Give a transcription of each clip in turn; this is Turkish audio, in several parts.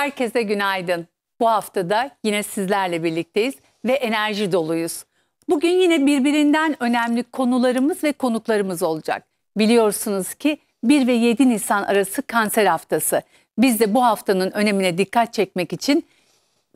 Herkese günaydın. Bu hafta da yine sizlerle birlikteyiz ve enerji doluyuz. Bugün yine birbirinden önemli konularımız ve konuklarımız olacak. Biliyorsunuz ki 1 ve 7 Nisan arası kanser haftası. Biz de bu haftanın önemine dikkat çekmek için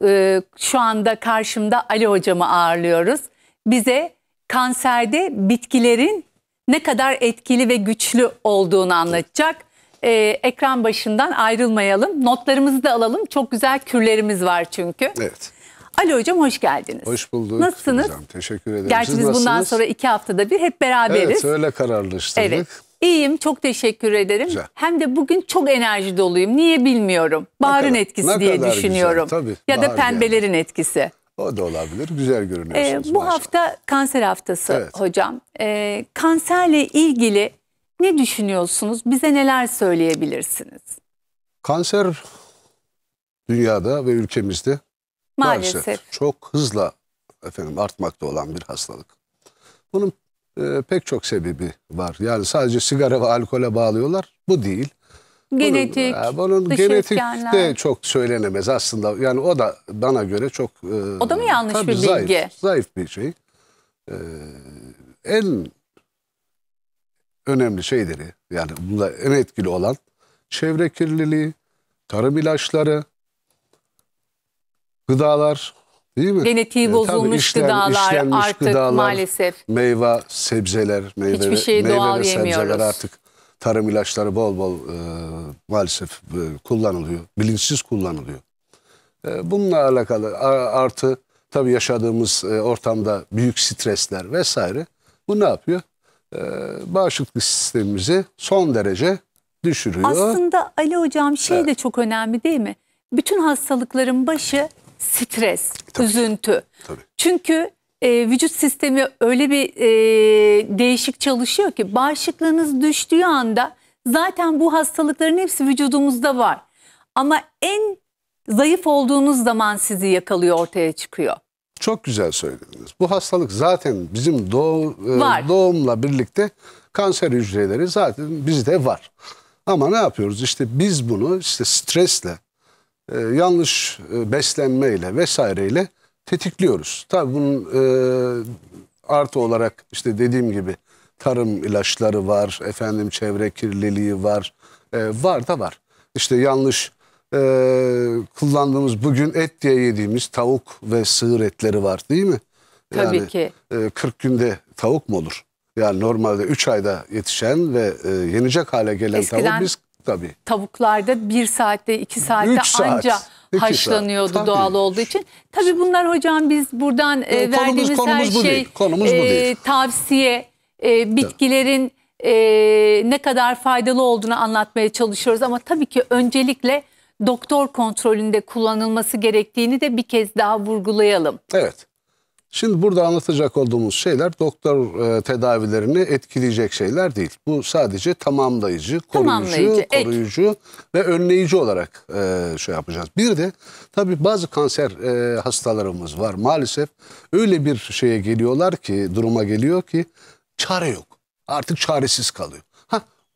e, şu anda karşımda Ali hocamı ağırlıyoruz. Bize kanserde bitkilerin ne kadar etkili ve güçlü olduğunu anlatacak e, ekran başından ayrılmayalım. Notlarımızı da alalım. Çok güzel kürlerimiz var çünkü. Evet. Ali Hocam hoş geldiniz. Hoş bulduk. Nasılsınız? Hocam, teşekkür ederim. Gerçi biz bundan sonra iki haftada bir hep beraberiz. Evet öyle kararlaştırdık. Evet. İyiyim çok teşekkür ederim. Güzel. Hem de bugün çok enerji doluyum. Niye bilmiyorum. Baharın kadar, etkisi diye düşünüyorum. Güzel, tabii, ya da pembelerin yani. etkisi. O da olabilir. Güzel görünüyorsunuz. Ee, bu maşallah. hafta kanser haftası evet. hocam. Ee, kanserle ilgili ne düşünüyorsunuz? Bize neler söyleyebilirsiniz? Kanser dünyada ve ülkemizde maalesef, maalesef çok hızla efendim artmakta olan bir hastalık. Bunun e, pek çok sebebi var. Yani sadece sigara ve alkole bağlıyorlar. Bu değil. Genetik, bunun, bunun genetik de çok söylenemez aslında. Yani o da bana göre çok... E, o da mı yanlış bir zayıf, bilgi? Zayıf bir şey. E, en önemli şeyleri yani bunda en etkili olan çevre kirliliği, tarım ilaçları, gıdalar değil mi? Genetiği e, bozulmuş işlen, gıdalar artık gıdalar, maalesef. Meyve, sebzeler, meyve, Hiçbir şey meyve doğal ve yemiyoruz. sebzeler artık tarım ilaçları bol bol e, maalesef e, kullanılıyor. Bilinçsiz kullanılıyor. E, bununla alakalı artı tabii yaşadığımız e, ortamda büyük stresler vesaire bu ne yapıyor? Ee, bağışıklık sistemimizi son derece düşürüyor. Aslında Ali hocam şey evet. de çok önemli değil mi? Bütün hastalıkların başı stres, Tabii. üzüntü. Tabii. Çünkü e, vücut sistemi öyle bir e, değişik çalışıyor ki bağışıklığınız düştüğü anda zaten bu hastalıkların hepsi vücudumuzda var. Ama en zayıf olduğunuz zaman sizi yakalıyor ortaya çıkıyor. Çok güzel söylediniz. Bu hastalık zaten bizim doğu, e, var. doğumla birlikte kanser hücreleri zaten bizde var. Ama ne yapıyoruz? İşte biz bunu işte stresle, e, yanlış e, beslenmeyle vesaireyle tetikliyoruz. Tabii bunun artı olarak işte dediğim gibi tarım ilaçları var, efendim çevre kirliliği var, var da var. İşte yanlış kullandığımız bugün et diye yediğimiz tavuk ve sığır etleri var değil mi? Yani, Tabii ki. E, 40 günde tavuk mu olur? Yani normalde 3 ayda yetişen ve e, yenecek hale gelen Eskiden tavuk biz tabii. Tavuklarda bir saatte iki saatte Üç saat. anca haşlanıyordu saat. doğal olduğu için. Tabii bunlar hocam biz buradan e, konumuz, verdiğimiz konumuz her bu şey değil. Konumuz e, bu değil. tavsiye e, bitkilerin e, ne kadar faydalı olduğunu anlatmaya çalışıyoruz ama tabii ki öncelikle doktor kontrolünde kullanılması gerektiğini de bir kez daha vurgulayalım. Evet. Şimdi burada anlatacak olduğumuz şeyler doktor e, tedavilerini etkileyecek şeyler değil. Bu sadece tamamlayıcı, koruyucu, tamamlayıcı, koruyucu ve önleyici olarak e, şey yapacağız. Bir de tabii bazı kanser e, hastalarımız var maalesef. Öyle bir şeye geliyorlar ki, duruma geliyor ki çare yok. Artık çaresiz kalıyor.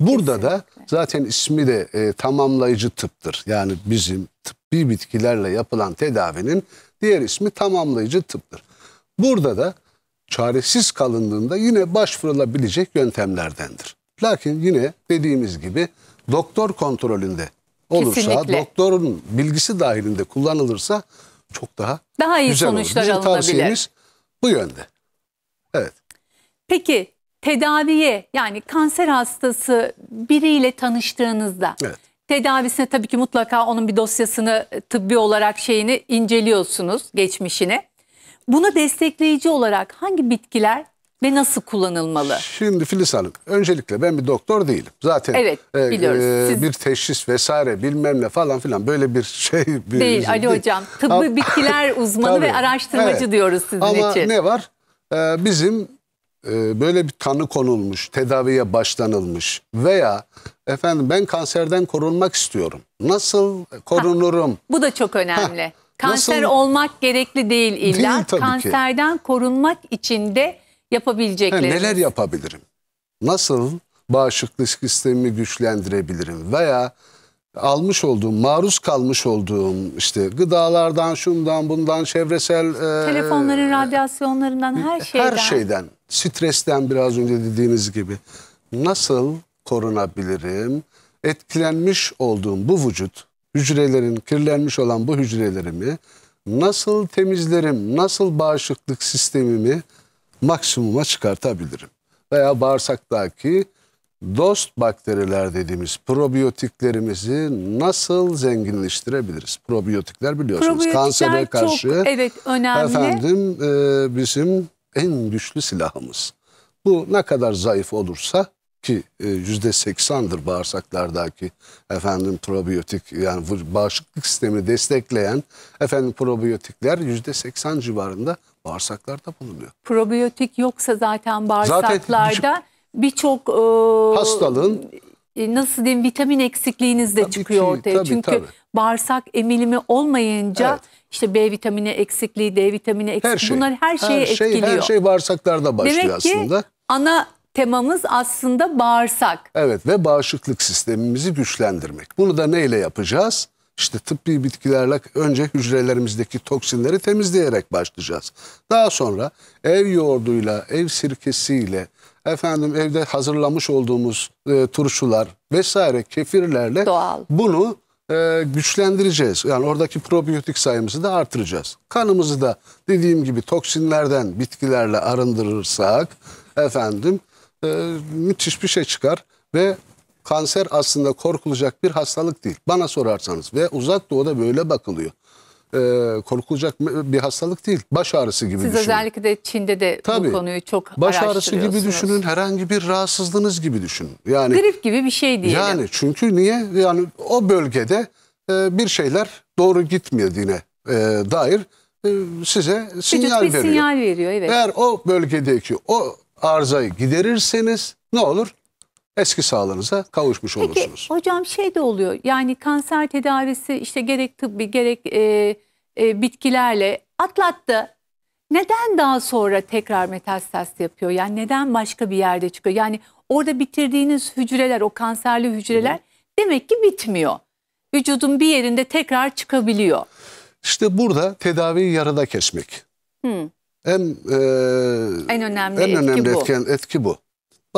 Burada Kesinlikle. da zaten ismi de e, tamamlayıcı tıptır. Yani bizim tıbbi bitkilerle yapılan tedavinin diğer ismi tamamlayıcı tıptır. Burada da çaresiz kalındığında yine başvurulabilecek yöntemlerdendir. Lakin yine dediğimiz gibi doktor kontrolünde olursa, Kesinlikle. doktorun bilgisi dahilinde kullanılırsa çok daha daha iyi güzel sonuçlar olur. Bizim alınabilir. tavsiyemiz bu yönde. Evet. Peki tedaviye yani kanser hastası biriyle tanıştığınızda evet. tedavisine tabii ki mutlaka onun bir dosyasını e, tıbbi olarak şeyini inceliyorsunuz geçmişini. Bunu destekleyici olarak hangi bitkiler ve nasıl kullanılmalı? Şimdi Filiz Hanım öncelikle ben bir doktor değilim. Zaten evet, e, e biliyoruz. E, Siz... bir teşhis vesaire bilmem ne falan filan böyle bir şey. Bir, değil bir, Ali şey değil. Hocam tıbbi bitkiler uzmanı ve araştırmacı evet. diyoruz sizin Ama için. Ama ne var? Ee, bizim ee, böyle bir tanı konulmuş, tedaviye başlanılmış veya efendim ben kanserden korunmak istiyorum. Nasıl korunurum? Ha, bu da çok önemli. Ha, Kanser nasıl? olmak gerekli değil illa. Değil, tabii Kanserden ki. korunmak için de yapabileceklerimiz. Ha, neler yapabilirim? Nasıl bağışıklık sistemimi güçlendirebilirim veya almış olduğum, maruz kalmış olduğum işte gıdalardan, şundan, bundan, çevresel... E, Telefonların, e, radyasyonlarından, her şeyden. Her şeyden stresten biraz önce dediğiniz gibi nasıl korunabilirim? Etkilenmiş olduğum bu vücut, hücrelerin kirlenmiş olan bu hücrelerimi nasıl temizlerim, nasıl bağışıklık sistemimi maksimuma çıkartabilirim? Veya bağırsaktaki dost bakteriler dediğimiz probiyotiklerimizi nasıl zenginleştirebiliriz? Probiyotikler biliyorsunuz kansere karşı çok, evet, önemli. efendim e, bizim en güçlü silahımız. Bu ne kadar zayıf olursa ki e, yüzde seksandır bağırsaklardaki efendim probiyotik yani bağışıklık sistemi destekleyen efendim probiyotikler yüzde seksen civarında bağırsaklarda bulunuyor. Probiyotik yoksa zaten bağırsaklarda birçok e, hastalığın e, nasıl diyeyim vitamin eksikliğiniz de tabii çıkıyor ki, ortaya. Tabii, Çünkü tabii. bağırsak emilimi olmayınca evet işte B vitamini eksikliği, D vitamini eksikliği her şey, bunlar her şeyi her şey, etkiliyor. Her şey bağırsaklarda başlıyor Demek ki aslında. ana temamız aslında bağırsak. Evet ve bağışıklık sistemimizi güçlendirmek. Bunu da neyle yapacağız? İşte tıbbi bitkilerle önce hücrelerimizdeki toksinleri temizleyerek başlayacağız. Daha sonra ev yoğurduyla, ev sirkesiyle, efendim evde hazırlamış olduğumuz e, turşular vesaire kefirlerle Doğal. bunu e, güçlendireceğiz. Yani oradaki probiyotik sayımızı da artıracağız. Kanımızı da dediğim gibi toksinlerden bitkilerle arındırırsak efendim e, müthiş bir şey çıkar ve kanser aslında korkulacak bir hastalık değil. Bana sorarsanız ve uzak doğuda böyle bakılıyor e, korkulacak bir hastalık değil. Baş ağrısı gibi Siz düşünün. Siz özellikle de Çin'de de Tabii, bu konuyu çok Baş ağrısı gibi düşünün. Herhangi bir rahatsızlığınız gibi düşünün. Yani grip gibi bir şey diyelim. Yani çünkü niye? Yani o bölgede e, bir şeyler doğru gitmediğine e, dair e, size sinyal Vücut veriyor. sinyal veriyor evet. Eğer o bölgedeki o arızayı giderirseniz ne olur? eski sağlığınıza kavuşmuş Peki, olursunuz. Peki hocam şey de oluyor yani kanser tedavisi işte gerek tıbbi gerek e, e, bitkilerle atlattı. Neden daha sonra tekrar metastaz yapıyor? Yani neden başka bir yerde çıkıyor? Yani orada bitirdiğiniz hücreler o kanserli hücreler Hı. demek ki bitmiyor. Vücudun bir yerinde tekrar çıkabiliyor. İşte burada tedaviyi yarıda kesmek. Hı. En, e, en önemli, en etki, önemli bu. etki bu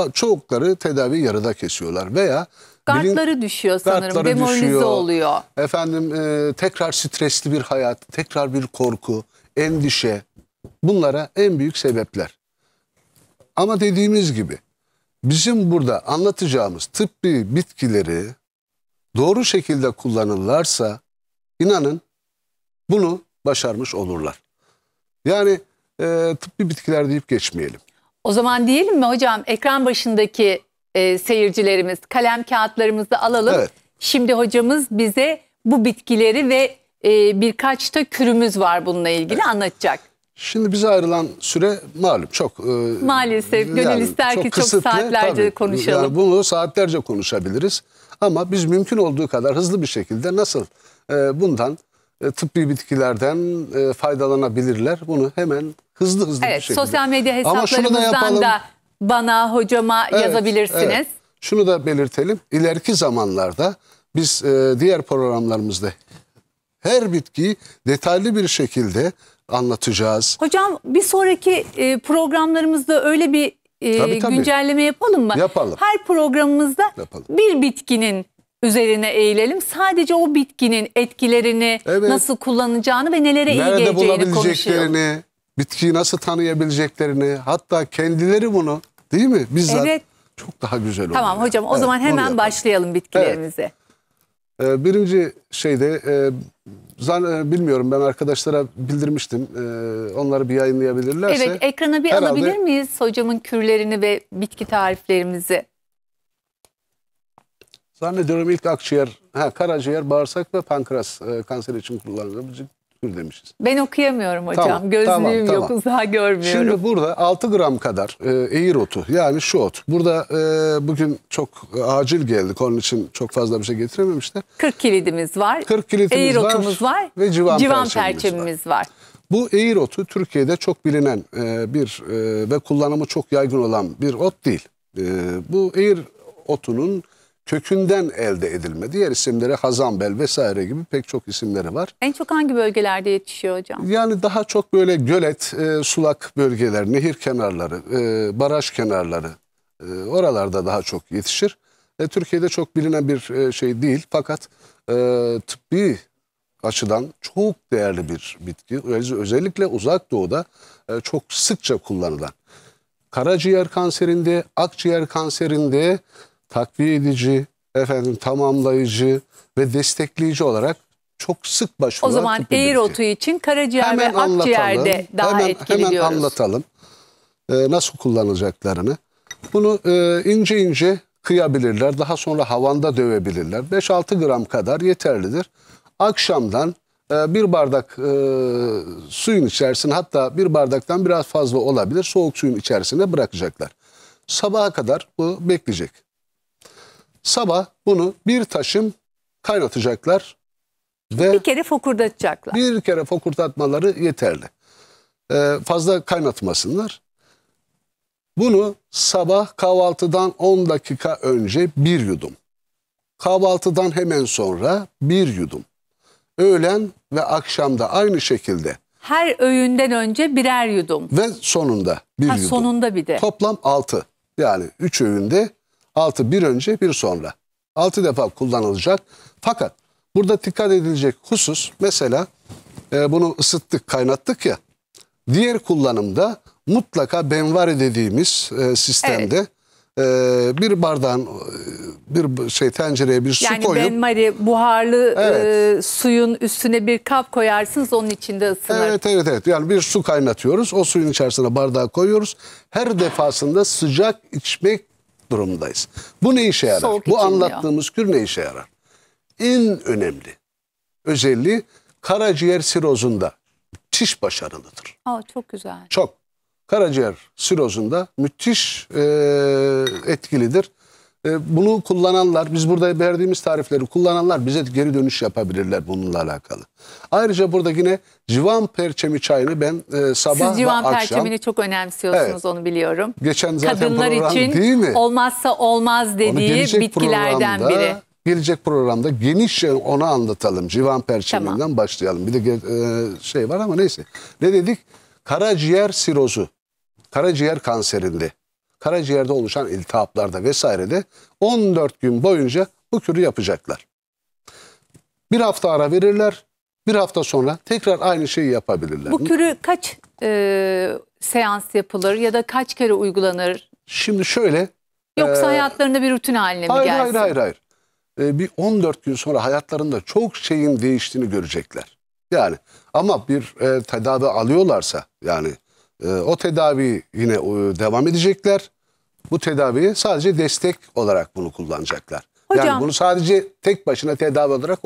çoğukları tedavi yarıda kesiyorlar veya Gardları düşüyor sanırım, gardları demoralize düşüyor. oluyor. Efendim e, tekrar stresli bir hayat, tekrar bir korku, endişe bunlara en büyük sebepler. Ama dediğimiz gibi bizim burada anlatacağımız tıbbi bitkileri doğru şekilde kullanırlarsa inanın bunu başarmış olurlar. Yani e, tıbbi bitkiler deyip geçmeyelim. O zaman diyelim mi hocam ekran başındaki e, seyircilerimiz kalem kağıtlarımızı alalım. Evet. Şimdi hocamız bize bu bitkileri ve e, birkaç da kürümüz var bununla ilgili evet. anlatacak. Şimdi bize ayrılan süre malum çok. E, Maalesef gönül yani, ister çok ki kısıtlı, çok saatlerce tabii, konuşalım. Yani bunu saatlerce konuşabiliriz ama biz mümkün olduğu kadar hızlı bir şekilde nasıl e, bundan e, tıbbi bitkilerden e, faydalanabilirler. Bunu hemen hızlı hızlı evet, bir şekilde. Sosyal medya hesaplarımızdan da, da bana, hocama evet, yazabilirsiniz. Evet. Şunu da belirtelim. İleriki zamanlarda biz e, diğer programlarımızda her bitkiyi detaylı bir şekilde anlatacağız. Hocam bir sonraki e, programlarımızda öyle bir e, tabii, tabii. güncelleme yapalım mı? Yapalım. Her programımızda yapalım. bir bitkinin üzerine eğilelim. Sadece o bitkinin etkilerini evet. nasıl kullanacağını ve nelere Nerede iyi geleceğini konuşuyoruz. Bitkiyi nasıl tanıyabileceklerini hatta kendileri bunu değil mi bizzat evet. çok daha güzel oluyor. Tamam hocam o evet, zaman hemen başlayalım bitkilerimize. Evet. Ee, birinci şeyde e, e, bilmiyorum ben arkadaşlara bildirmiştim. E, onları bir yayınlayabilirlerse. Evet ekrana bir herhalde... alabilir miyiz hocamın kürlerini ve bitki tariflerimizi? Zannediyorum ilk akciğer, ha, karaciğer, bağırsak ve pankreas e, kanser için kullanılabilecek tür demişiz. Ben okuyamıyorum hocam. Tamam, Gözlüğüm tamam, yok, tamam. uzağa görmüyorum. Şimdi burada 6 gram kadar e, eğir otu yani şu ot. Burada e, bugün çok acil geldik. Onun için çok fazla bir şey getirememişler. 40 kilidimiz var. 40 kilidimiz eğir var. otumuz var. Ve civan, civan perçemimiz var. var. Bu eğir otu Türkiye'de çok bilinen e, bir e, ve kullanımı çok yaygın olan bir ot değil. E, bu eğir otunun kökünden elde edilme. Diğer isimleri Hazanbel vesaire gibi pek çok isimleri var. En çok hangi bölgelerde yetişiyor hocam? Yani daha çok böyle gölet, e, sulak bölgeler, nehir kenarları, e, baraj kenarları e, oralarda daha çok yetişir. E, Türkiye'de çok bilinen bir e, şey değil fakat e, tıbbi açıdan çok değerli bir bitki. Özellikle uzak doğuda e, çok sıkça kullanılan. Karaciğer kanserinde, akciğer kanserinde, takviye edici, efendim tamamlayıcı ve destekleyici olarak çok sık başvurulan O zaman eğir otu için karaciğer hemen ve akciğerde daha hemen, etkili hemen diyoruz. Hemen anlatalım e, nasıl kullanacaklarını. Bunu e, ince ince kıyabilirler. Daha sonra havanda dövebilirler. 5-6 gram kadar yeterlidir. Akşamdan e, bir bardak e, suyun içerisine hatta bir bardaktan biraz fazla olabilir. Soğuk suyun içerisine bırakacaklar. Sabaha kadar bu bekleyecek. Sabah bunu bir taşım kaynatacaklar. Ve bir kere fokurdatacaklar. Bir kere fokurdatmaları yeterli. Ee, fazla kaynatmasınlar. Bunu sabah kahvaltıdan 10 dakika önce bir yudum. Kahvaltıdan hemen sonra bir yudum. Öğlen ve akşamda aynı şekilde. Her öğünden önce birer yudum. Ve sonunda bir ha, yudum. Sonunda bir de. Toplam 6. Yani 3 öğünde Altı bir önce bir sonra. Altı defa kullanılacak. Fakat burada dikkat edilecek husus mesela e, bunu ısıttık kaynattık ya. Diğer kullanımda mutlaka benvari dediğimiz e, sistemde evet e, bir bardağın e, bir şey tencereye bir yani su koyup yani benmari buharlı evet. e, suyun üstüne bir kap koyarsınız onun içinde ısınır. Evet evet evet. Yani bir su kaynatıyoruz. O suyun içerisine bardağı koyuyoruz. Her defasında sıcak içmek durumdayız. Bu ne işe yarar? Soğuk Bu anlattığımız ya. kür ne işe yarar? En önemli özelliği karaciğer sirozunda müthiş başarılıdır. Aa, çok güzel. Çok. Karaciğer sirozunda müthiş e, etkilidir. E, bunu kullananlar, biz burada verdiğimiz tarifleri kullananlar bize geri dönüş yapabilirler bununla alakalı. Ayrıca burada yine civan perçemi çayını ben e, sabah Siz ve akşam... Siz civan perçemini çok önemsiyorsunuz evet, onu biliyorum. Geçen zaten Kadınlar program için değil mi? olmazsa olmaz dediği bitkilerden biri. Gelecek programda genişçe onu anlatalım. Civan perçeminden tamam. başlayalım. Bir de e, şey var ama neyse. Ne dedik? Karaciğer sirozu. Karaciğer kanserinde karaciğerde oluşan iltihaplarda vesairede 14 gün boyunca bu kürü yapacaklar. Bir hafta ara verirler. Bir hafta sonra tekrar aynı şeyi yapabilirler. Bu kürü kaç e, seans yapılır ya da kaç kere uygulanır? Şimdi şöyle. Yoksa e, hayatlarında bir rutin haline hayır, mi gelsin? Hayır hayır hayır. E, bir 14 gün sonra hayatlarında çok şeyin değiştiğini görecekler. Yani ama bir e, tedavi alıyorlarsa yani ee, o tedavi yine e, devam edecekler. Bu tedaviyi sadece destek olarak bunu kullanacaklar. Hocam, yani bunu sadece tek başına tedavi olarak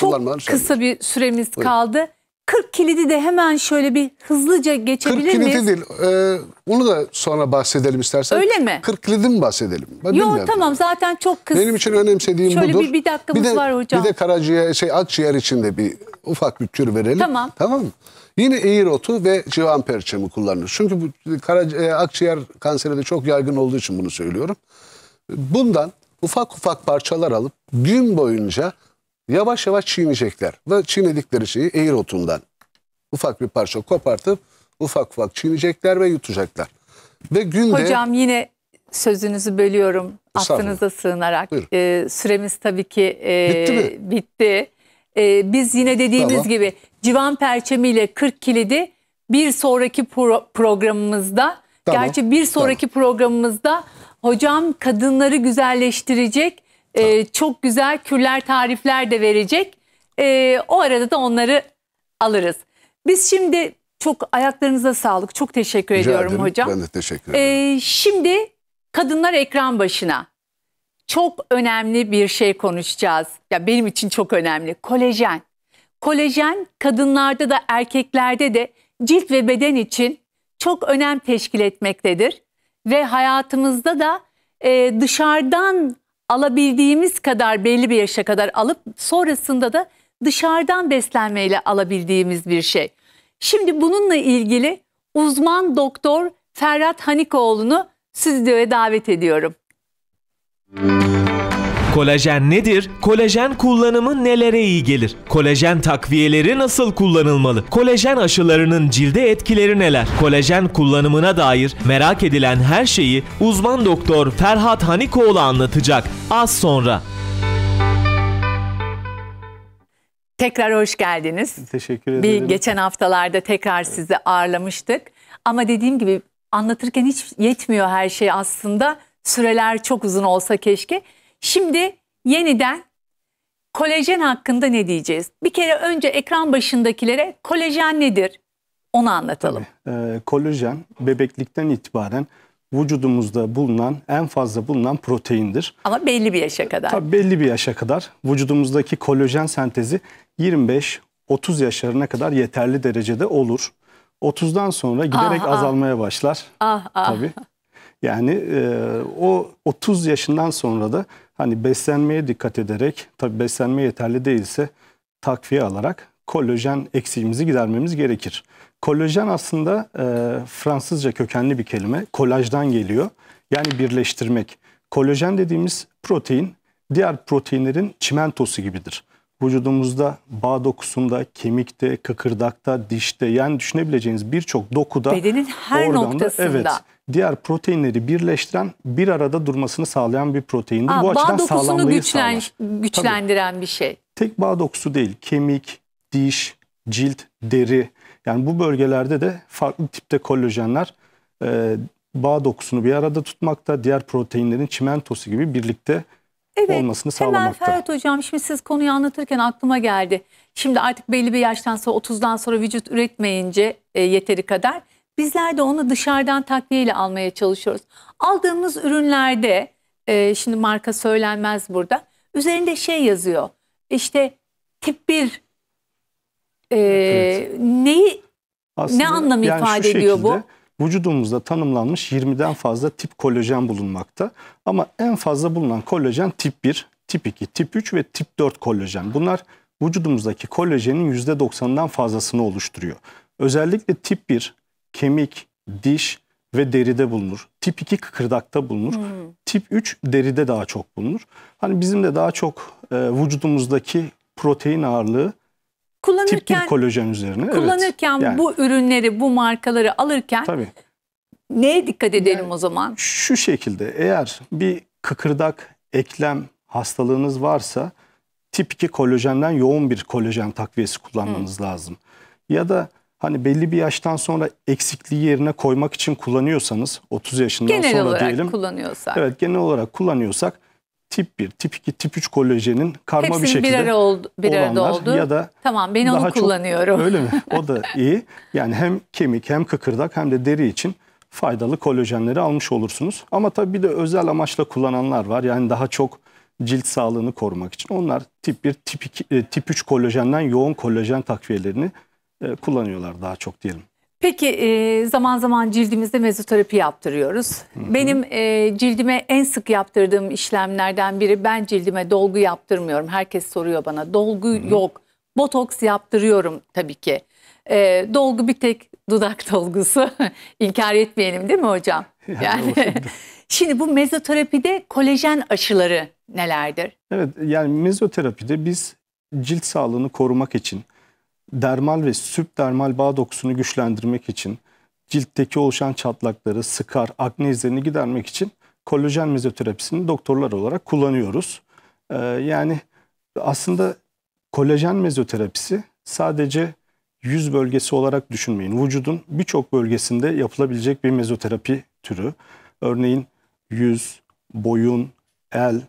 kullanmalarını e, Çok kısa bir süremiz Buyurun. kaldı. 40 kilidi de hemen şöyle bir hızlıca geçebilir 40 miyiz? 40 kilidi değil. E, ee, bunu da sonra bahsedelim istersen. Öyle mi? 40 kilidi mi bahsedelim? Ben Yok tamam zaten çok kısa. Benim için önemsediğim şöyle budur. Şöyle bir, bir dakikamız bir de, var hocam. Bir de karaciğer, şey, akciğer için de bir ufak bir kür verelim. Tamam. Tamam mı? Yine eğir otu ve civan perçemi kullanılır. Çünkü bu karaciğer, akciğer kanseri de çok yaygın olduğu için bunu söylüyorum. Bundan ufak ufak parçalar alıp gün boyunca yavaş yavaş çiğneyecekler. Ve çiğnedikleri şeyi eğir otundan ufak bir parça kopartıp ufak ufak çiğneyecekler ve yutacaklar. Ve günde... Hocam yine sözünüzü bölüyorum aklınıza sığınarak. Buyurun. Ee, süremiz tabii ki e, bitti, mi? bitti. E, biz yine dediğimiz tamam. gibi Civan perçemiyle 40 kilidi bir sonraki pro programımızda tamam. gerçi bir sonraki tamam. programımızda hocam kadınları güzelleştirecek e, tamam. e, çok güzel küller tarifler de verecek. E, o arada da onları alırız. Biz şimdi çok ayaklarınıza sağlık. Çok teşekkür Rica ediyorum ederim. hocam. Ben de teşekkür e, ederim. E, şimdi kadınlar ekran başına çok önemli bir şey konuşacağız. Ya benim için çok önemli. Kolajen. Kolajen kadınlarda da erkeklerde de cilt ve beden için çok önem teşkil etmektedir ve hayatımızda da e, dışarıdan alabildiğimiz kadar belli bir yaşa kadar alıp sonrasında da dışarıdan beslenmeyle alabildiğimiz bir şey. Şimdi bununla ilgili uzman doktor Ferhat Hanikoğlu'nu stüdyoya davet ediyorum. Kolajen nedir? Kolajen kullanımı nelere iyi gelir? Kolajen takviyeleri nasıl kullanılmalı? Kolajen aşılarının cilde etkileri neler? Kolajen kullanımına dair merak edilen her şeyi uzman doktor Ferhat Hanikoğlu anlatacak az sonra. Tekrar hoş geldiniz. Teşekkür ederim. Bir geçen haftalarda tekrar sizi ağırlamıştık. Ama dediğim gibi anlatırken hiç yetmiyor her şey aslında Süreler çok uzun olsa keşke. Şimdi yeniden kolajen hakkında ne diyeceğiz? Bir kere önce ekran başındakilere kolajen nedir? Onu anlatalım. Tabii, e, kolajen bebeklikten itibaren vücudumuzda bulunan en fazla bulunan proteindir. Ama belli bir yaşa kadar. Tabii belli bir yaşa kadar vücudumuzdaki kolajen sentezi 25 30 yaşlarına kadar yeterli derecede olur. 30'dan sonra giderek ah, ah, azalmaya başlar. Ah, ah. Tabii. Yani e, o 30 yaşından sonra da hani beslenmeye dikkat ederek tabii beslenme yeterli değilse takviye alarak kolajen eksiğimizi gidermemiz gerekir. Kolajen aslında e, Fransızca kökenli bir kelime. Kolajdan geliyor. Yani birleştirmek. Kolajen dediğimiz protein diğer proteinlerin çimentosu gibidir. Vücudumuzda bağ dokusunda, kemikte, kıkırdakta, dişte yani düşünebileceğiniz birçok dokuda. Bedenin her organda, noktasında. Evet, diğer proteinleri birleştiren, bir arada durmasını sağlayan bir proteindir. Aa, Bu açıdan sağlamlığı güçlen, sağlar. güçlendiren Tabii. bir şey. Tek bağ dokusu değil, kemik, diş, cilt, deri. Yani bu bölgelerde de farklı tipte kolajenler e, bağ dokusunu bir arada tutmakta, diğer proteinlerin çimentosu gibi birlikte evet, olmasını sağlamakta. Hemen Ferhat Hocam şimdi siz konuyu anlatırken aklıma geldi. Şimdi artık belli bir yaştan sonra 30'dan sonra vücut üretmeyince e, yeteri kadar Bizler de onu dışarıdan takviyeyle almaya çalışıyoruz. Aldığımız ürünlerde e, şimdi marka söylenmez burada. Üzerinde şey yazıyor. İşte tip 1 e, evet. neyi Aslında, ne anlam yani ifade ediyor şekilde, bu? vücudumuzda tanımlanmış 20'den fazla tip kolajen bulunmakta. Ama en fazla bulunan kolajen tip 1, tip 2, tip 3 ve tip 4 kolajen. Bunlar vücudumuzdaki kolajenin %90'dan fazlasını oluşturuyor. Özellikle tip 1, kemik, diş ve deride bulunur. Tip 2 kıkırdakta bulunur. Hmm. Tip 3 deride daha çok bulunur. Hani bizim de daha çok e, vücudumuzdaki protein ağırlığı kullanırken tip 1 kolajen üzerine. Kullanırken evet. yani, bu ürünleri, bu markaları alırken tabii. neye dikkat edelim yani, o zaman? Şu şekilde eğer bir kıkırdak, eklem hastalığınız varsa tip 2 kolajenden yoğun bir kolajen takviyesi kullanmanız hmm. lazım. Ya da hani belli bir yaştan sonra eksikliği yerine koymak için kullanıyorsanız 30 yaşından genel sonra olarak diyelim. kullanıyorsak. Evet genel olarak kullanıyorsak tip 1, tip 2, tip 3 kolajenin karma bir şekilde bir, ara oldu, bir arada oldu. Ya da tamam ben onu kullanıyorum. Çok, öyle mi? O da iyi. Yani hem kemik hem kıkırdak hem de deri için faydalı kolajenleri almış olursunuz. Ama tabii bir de özel amaçla kullananlar var. Yani daha çok cilt sağlığını korumak için. Onlar tip 1, tip 2, e, tip 3 kolajenden yoğun kolajen takviyelerini e, kullanıyorlar daha çok diyelim. Peki e, zaman zaman cildimizde mezoterapi yaptırıyoruz. Hı hı. Benim e, cildime en sık yaptırdığım işlemlerden biri ben cildime dolgu yaptırmıyorum. Herkes soruyor bana dolgu hı hı. yok. Botoks yaptırıyorum tabii ki. E, dolgu bir tek dudak dolgusu. İnkar etmeyelim değil mi hocam? Yani şimdi bu mezoterapide kolajen aşıları nelerdir? Evet yani mezoterapide biz cilt sağlığını korumak için dermal ve sübdermal bağ dokusunu güçlendirmek için, ciltteki oluşan çatlakları, sıkar, akne izlerini gidermek için kolajen mezoterapisini doktorlar olarak kullanıyoruz. Ee, yani aslında kolajen mezoterapisi sadece yüz bölgesi olarak düşünmeyin. Vücudun birçok bölgesinde yapılabilecek bir mezoterapi türü. Örneğin yüz, boyun, el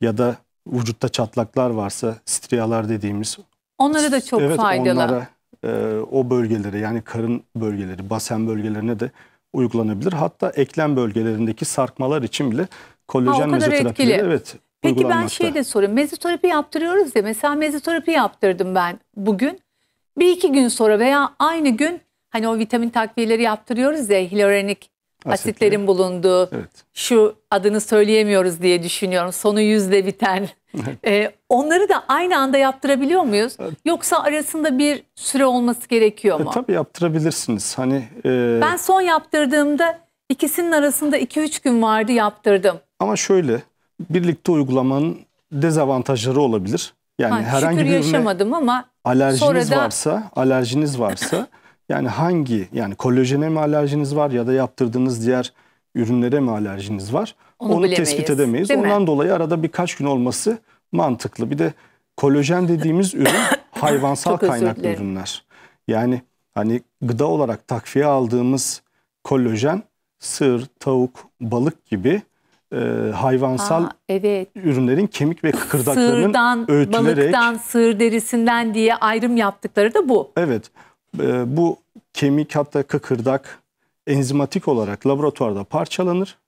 ya da vücutta çatlaklar varsa striyalar dediğimiz Onlara da çok evet, faydalı. Onlara, e, o bölgelere yani karın bölgeleri, basen bölgelerine de uygulanabilir. Hatta eklem bölgelerindeki sarkmalar için bile kolajen mezoterapi evet Peki ben şey de sorayım. Mezoterapi yaptırıyoruz ya. Mesela mezoterapi yaptırdım ben bugün. Bir iki gün sonra veya aynı gün hani o vitamin takviyeleri yaptırıyoruz ya hilorenik Asitlerin bulunduğu, evet. şu adını söyleyemiyoruz diye düşünüyorum. Sonu yüzde biten. ee, onları da aynı anda yaptırabiliyor muyuz? Yoksa arasında bir süre olması gerekiyor e, mu? E, tabii yaptırabilirsiniz. Hani e... Ben son yaptırdığımda ikisinin arasında 2-3 gün vardı yaptırdım. Ama şöyle birlikte uygulamanın dezavantajları olabilir. Yani ha, herhangi bir yaşamadım ama alerjiniz sonra da... varsa, alerjiniz varsa Yani hangi yani kolajene mi alerjiniz var ya da yaptırdığınız diğer ürünlere mi alerjiniz var? Onu, Onu tespit edemeyiz. Ondan mi? dolayı arada birkaç gün olması mantıklı. Bir de kolajen dediğimiz ürün hayvansal kaynaklı ürünler. Yani hani gıda olarak takviye aldığımız kolajen sığır, tavuk, balık gibi e, hayvansal Aa, evet. ürünlerin kemik ve kıkırdaklarının Sığırdan, öğütülerek... balıktan, sığır derisinden diye ayrım yaptıkları da bu. Evet e, bu kemik hatta kıkırdak enzimatik olarak laboratuvarda parçalanır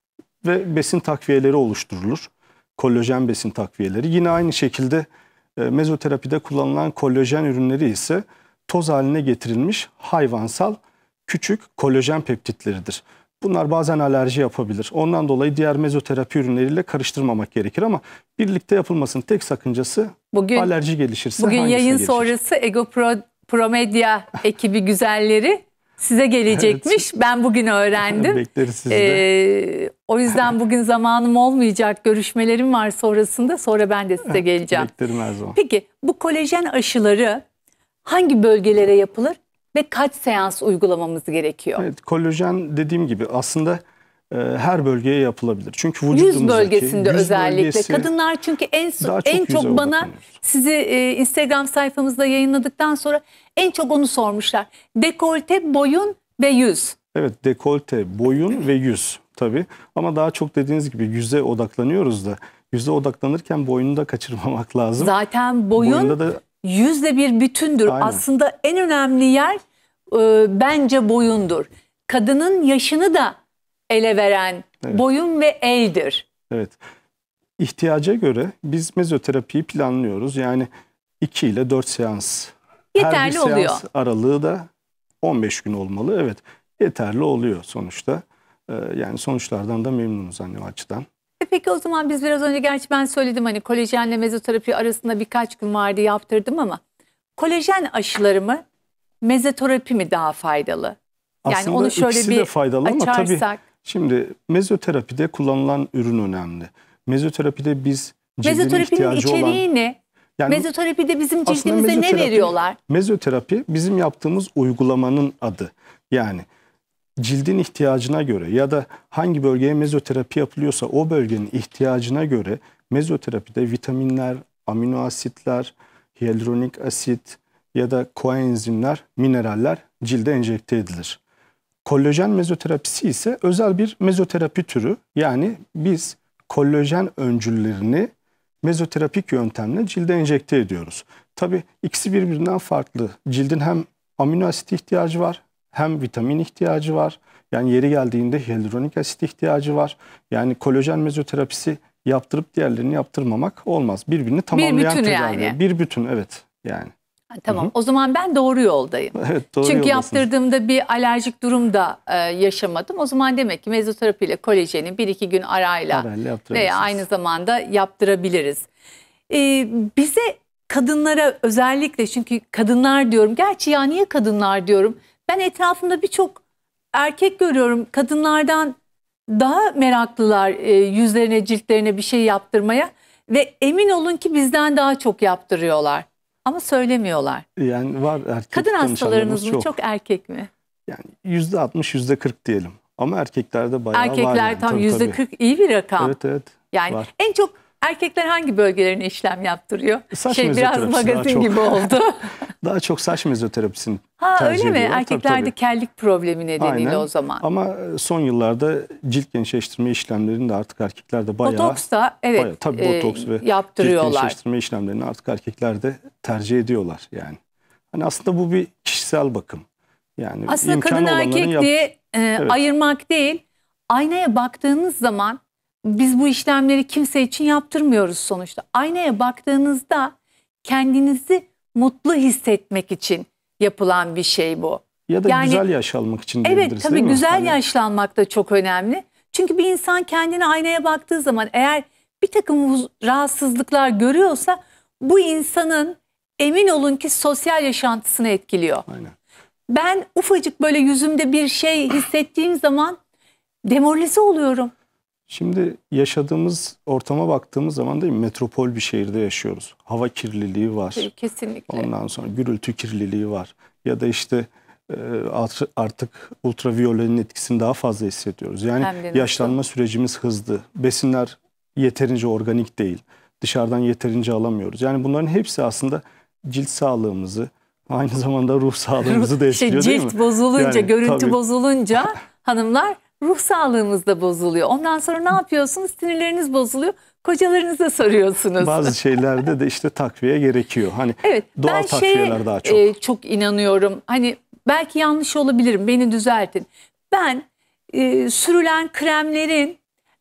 ve besin takviyeleri oluşturulur. Kolajen besin takviyeleri. Yine aynı şekilde e, mezoterapide kullanılan kolajen ürünleri ise toz haline getirilmiş hayvansal küçük kolajen peptitleridir. Bunlar bazen alerji yapabilir. Ondan dolayı diğer mezoterapi ürünleriyle karıştırmamak gerekir ama birlikte yapılmasının tek sakıncası bugün, alerji gelişirse Bugün yayın gelişir? sonrası EgoPro Promedya ekibi güzelleri size gelecekmiş. Evet. Ben bugün öğrendim. Bekleriz sizi ee, O yüzden bugün zamanım olmayacak. Görüşmelerim var sonrasında. Sonra ben de size geleceğim. Beklerim her zaman. Peki bu kolajen aşıları hangi bölgelere yapılır ve kaç seans uygulamamız gerekiyor? Evet, kolajen dediğim gibi aslında e, her bölgeye yapılabilir. Çünkü vücudumuzdaki yüz bölgesinde yüz özellikle bölgesi, kadınlar çünkü en çok en çok bana sizi e, Instagram sayfamızda yayınladıktan sonra en çok onu sormuşlar. Dekolte, boyun ve yüz. Evet, dekolte, boyun ve yüz tabii. Ama daha çok dediğiniz gibi yüze odaklanıyoruz da yüze odaklanırken boyunu da kaçırmamak lazım. Zaten boyun Boyunda da... yüzle bir bütündür. Aynen. Aslında en önemli yer e, bence boyundur. Kadının yaşını da ele veren evet. boyun ve eldir. Evet. İhtiyaca göre biz mezoterapiyi planlıyoruz. Yani 2 ile 4 seans. Yeterli Her bir seans oluyor. aralığı da 15 gün olmalı. Evet yeterli oluyor sonuçta. Ee, yani sonuçlardan da memnunuz hani o açıdan. E peki o zaman biz biraz önce gerçi ben söyledim hani kolajenle mezoterapi arasında birkaç gün vardı yaptırdım ama kolajen aşıları mı mezoterapi mi daha faydalı? Yani onu şöyle ikisi bir de faydalı açarsak. ama tabii Şimdi mezoterapide kullanılan ürün önemli. Mezoterapide biz cildin ihtiyacı olan... ne? Yani mezoterapide bizim cildimize ne veriyorlar? Mezoterapi bizim yaptığımız uygulamanın adı. Yani cildin ihtiyacına göre ya da hangi bölgeye mezoterapi yapılıyorsa o bölgenin ihtiyacına göre mezoterapide vitaminler, amino asitler, hyaluronik asit ya da koenzimler, mineraller cilde enjekte edilir. Kollajen mezoterapisi ise özel bir mezoterapi türü. Yani biz kollajen öncüllerini mezoterapik yöntemle cilde enjekte ediyoruz. Tabi ikisi birbirinden farklı. Cildin hem amino asit ihtiyacı var hem vitamin ihtiyacı var. Yani yeri geldiğinde hyaluronik asit ihtiyacı var. Yani kolajen mezoterapisi yaptırıp diğerlerini yaptırmamak olmaz. Birbirini tamamlayan bir bütün tedavi. Yani. Bir bütün evet yani. Tamam Hı-hı. o zaman ben doğru yoldayım. Evet, doğru Çünkü yoldasınız. yaptırdığımda bir alerjik durum da e, yaşamadım. O zaman demek ki mezoterapi ile kolajeni bir iki gün arayla veya aynı zamanda yaptırabiliriz. E, bize kadınlara özellikle çünkü kadınlar diyorum. Gerçi ya niye kadınlar diyorum. Ben etrafımda birçok erkek görüyorum. Kadınlardan daha meraklılar e, yüzlerine ciltlerine bir şey yaptırmaya. Ve emin olun ki bizden daha çok yaptırıyorlar. Ama söylemiyorlar. Yani var erkek Kadın hastalarınız mı çok. çok erkek mi? Yani yüzde altmış yüzde kırk diyelim. Ama erkeklerde bayağı Erkekler var. Erkekler tam yüzde kırk iyi bir rakam. Evet evet. Yani var. en çok erkekler hangi bölgelerine işlem yaptırıyor? Saç şey biraz magazin gibi oldu. daha çok saç mezoterapisini ha, tercih öyle mi? Ediyorlar. Erkeklerde tabii, tabii. kellik problemi nedeniyle Aynen. o zaman. Ama e, son yıllarda cilt gençleştirme işlemlerini de artık erkeklerde bayağı... Botoks da evet bayağı, tabii e, botoks ve yaptırıyorlar. cilt gençleştirme işlemlerini artık erkeklerde tercih ediyorlar yani. Hani aslında bu bir kişisel bakım. Yani aslında kadın erkek yap... diye e, evet. ayırmak değil, aynaya baktığınız zaman biz bu işlemleri kimse için yaptırmıyoruz sonuçta. Aynaya baktığınızda kendinizi mutlu hissetmek için yapılan bir şey bu. Ya da yani, güzel yaşlanmak için diyebiliriz Evet tabii güzel hani... yaşlanmak da çok önemli. Çünkü bir insan kendini aynaya baktığı zaman eğer bir takım rahatsızlıklar görüyorsa bu insanın emin olun ki sosyal yaşantısını etkiliyor. Aynen. Ben ufacık böyle yüzümde bir şey hissettiğim zaman demoralize oluyorum. Şimdi yaşadığımız ortama baktığımız zaman da Metropol bir şehirde yaşıyoruz. Hava kirliliği var. Kesinlikle. Ondan sonra gürültü kirliliği var. Ya da işte e, artık ultraviyolenin etkisini daha fazla hissediyoruz. Yani yaşlanma sürecimiz hızlı. Besinler yeterince organik değil. Dışarıdan yeterince alamıyoruz. Yani bunların hepsi aslında cilt sağlığımızı aynı zamanda ruh sağlığımızı da şey, etkiliyor şey, cilt değil mi? Cilt bozulunca, yani, görüntü tabii. bozulunca hanımlar ruh sağlığımız da bozuluyor. Ondan sonra ne yapıyorsunuz? Sinirleriniz bozuluyor. Kocalarınıza soruyorsunuz. Bazı şeylerde de işte takviye gerekiyor. Hani evet, doğal ben takviyeler şeye, daha çok. E, çok inanıyorum. Hani belki yanlış olabilirim. Beni düzeltin. Ben e, sürülen kremlerin